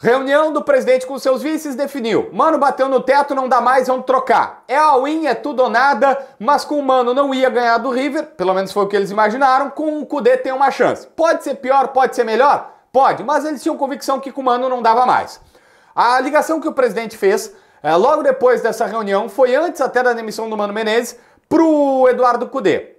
Reunião do presidente com seus vices definiu. Mano bateu no teto, não dá mais, vamos trocar. É all-in, é tudo ou nada, mas com o Mano não ia ganhar do River, pelo menos foi o que eles imaginaram, com o Kudê tem uma chance. Pode ser pior, pode ser melhor? Pode, mas eles tinham convicção que com o Mano não dava mais. A ligação que o presidente fez, eh, logo depois dessa reunião, foi antes até da demissão do Mano Menezes, pro Eduardo Cudê.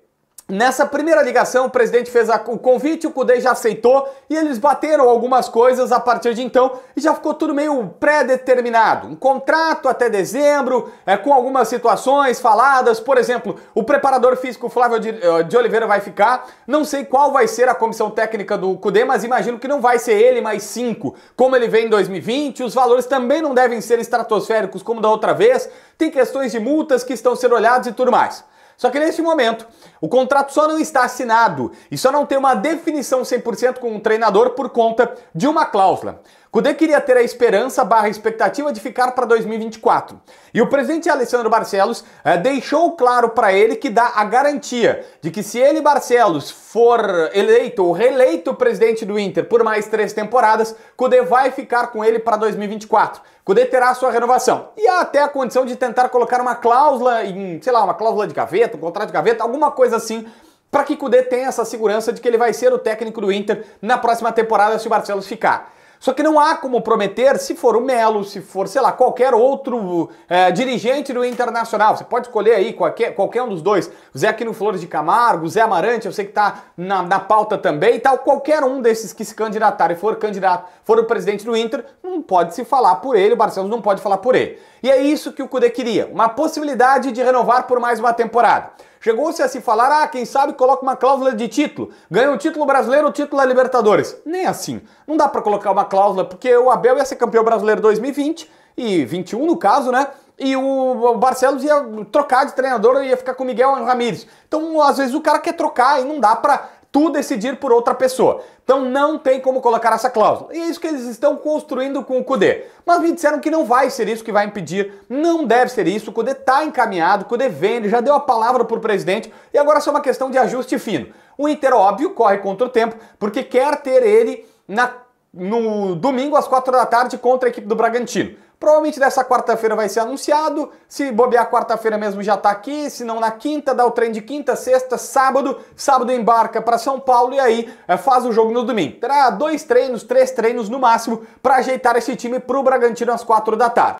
Nessa primeira ligação, o presidente fez o convite, o Cudê já aceitou e eles bateram algumas coisas a partir de então e já ficou tudo meio pré-determinado. Um contrato até dezembro, é, com algumas situações faladas, por exemplo, o preparador físico Flávio de, eh, de Oliveira vai ficar. Não sei qual vai ser a comissão técnica do Cudê, mas imagino que não vai ser ele mais cinco, como ele vem em 2020. Os valores também não devem ser estratosféricos como da outra vez. Tem questões de multas que estão sendo olhadas e tudo mais. Só que nesse momento, o contrato só não está assinado e só não tem uma definição 100% com o treinador por conta de uma cláusula. Cudê queria ter a esperança barra expectativa de ficar para 2024. E o presidente Alessandro Barcelos eh, deixou claro para ele que dá a garantia de que se ele, Barcelos, for eleito ou reeleito presidente do Inter por mais três temporadas, Cudê vai ficar com ele para 2024. Cudê terá sua renovação. E há até a condição de tentar colocar uma cláusula em, sei lá, uma cláusula de gaveta, um contrato de gaveta, alguma coisa assim para que Cudê tenha essa segurança de que ele vai ser o técnico do Inter na próxima temporada se o Barcelos ficar. Só que não há como prometer se for o Melo, se for, sei lá, qualquer outro é, dirigente do Internacional. Você pode escolher aí qualquer, qualquer um dos dois. Zé Aquino Flores de Camargo, Zé Amarante, eu sei que tá na, na pauta também e tal. Qualquer um desses que se candidatar e for candidato, for o presidente do Inter, não pode se falar por ele, o Barcelos não pode falar por ele. E é isso que o Cude queria, uma possibilidade de renovar por mais uma temporada. Chegou-se a se falar, ah, quem sabe coloca uma cláusula de título, ganha o um título brasileiro, o um título da é Libertadores. Nem assim, não dá para colocar uma cláusula, porque o Abel ia ser campeão brasileiro 2020, e 21 no caso, né? E o Barcelos ia trocar de treinador, ia ficar com o Miguel Ramírez. Então, às vezes, o cara quer trocar e não dá para tu decidir por outra pessoa. Então não tem como colocar essa cláusula. E é isso que eles estão construindo com o CUDE. Mas me disseram que não vai ser isso que vai impedir, não deve ser isso. O CUDE está encaminhado, o CUDE vende, já deu a palavra para o presidente e agora é só uma questão de ajuste fino. O Inter, óbvio, corre contra o tempo porque quer ter ele na no domingo às 4 da tarde contra a equipe do Bragantino. Provavelmente dessa quarta-feira vai ser anunciado. Se bobear quarta-feira mesmo já está aqui, se não na quinta, dá o trem de quinta, sexta, sábado. Sábado embarca para São Paulo e aí é, faz o jogo no domingo. Terá dois treinos, três treinos no máximo para ajeitar esse time para o Bragantino às 4 da tarde.